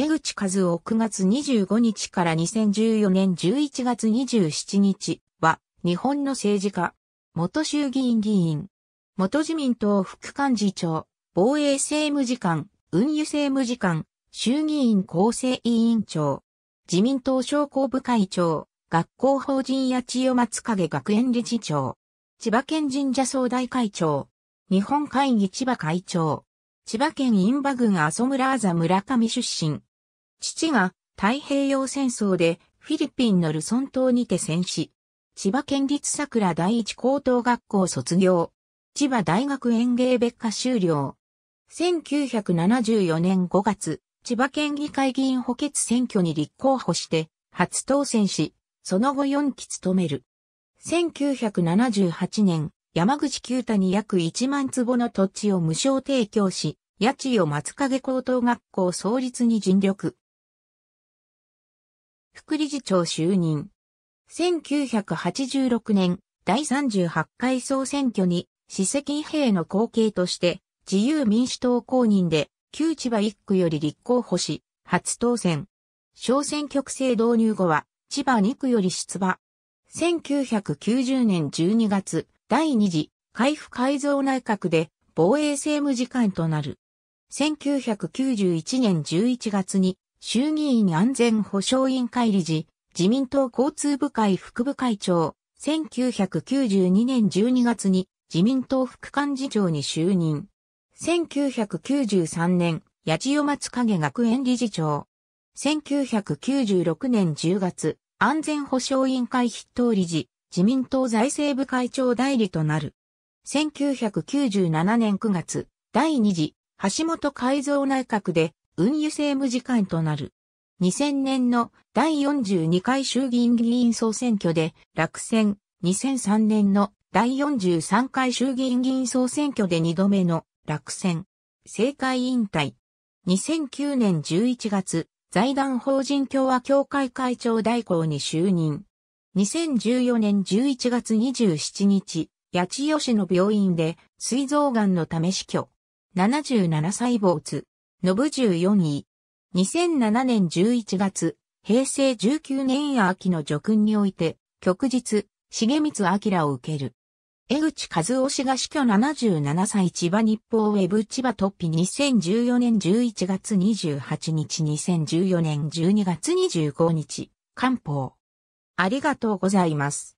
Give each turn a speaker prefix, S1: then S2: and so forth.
S1: 江口和夫9月25日から2014年11月27日は日本の政治家、元衆議院議員、元自民党副幹事長、防衛政務次官、運輸政務次官、衆議院厚生委員長、自民党商工部会長、学校法人八千代松影学園理事長、千葉県神社総大会長、日本会議千葉会長、千葉県印馬郡阿蘇村麻村上出身。父が太平洋戦争でフィリピンのルソン島にて戦死。千葉県立桜第一高等学校卒業。千葉大学園芸別科修了。1974年5月、千葉県議会議員補欠選挙に立候補して、初当選し、その後4期務める。1978年、山口九太に約1万坪の土地を無償提供し、家賃を松影高等学校創立に尽力。副理事長就任。1986年、第38回総選挙に、史跡兵の後継として、自由民主党公認で、旧千葉一区より立候補し、初当選。小選挙区制導入後は、千葉2区より出馬。1990年12月、第2次、海部改造内閣で、防衛政務次官となる。1991年11月に、衆議院安全保障委員会理事、自民党交通部会副部会長、1992年12月に自民党副幹事長に就任。1993年、八千代松影学園理事長。1996年10月、安全保障委員会筆頭理事、自民党財政部会長代理となる。1997年9月、第2次、橋本改造内閣で運輸政務次官となる。2000年の第42回衆議院議員総選挙で落選、2003年の第43回衆議院議員総選挙で2度目の落選、政界引退。2009年11月、財団法人共和協会会長代行に就任。2014年11月27日、八千代市の病院で、膵臓がんのため死去。77歳没。信14位。2007年11月、平成19年秋の叙勲において、旭日、重光明を受ける。江口和夫氏が死去77歳千葉日報ウェブ千葉トッピ2014年11月28日2014年12月25日、官報。ありがとうございます。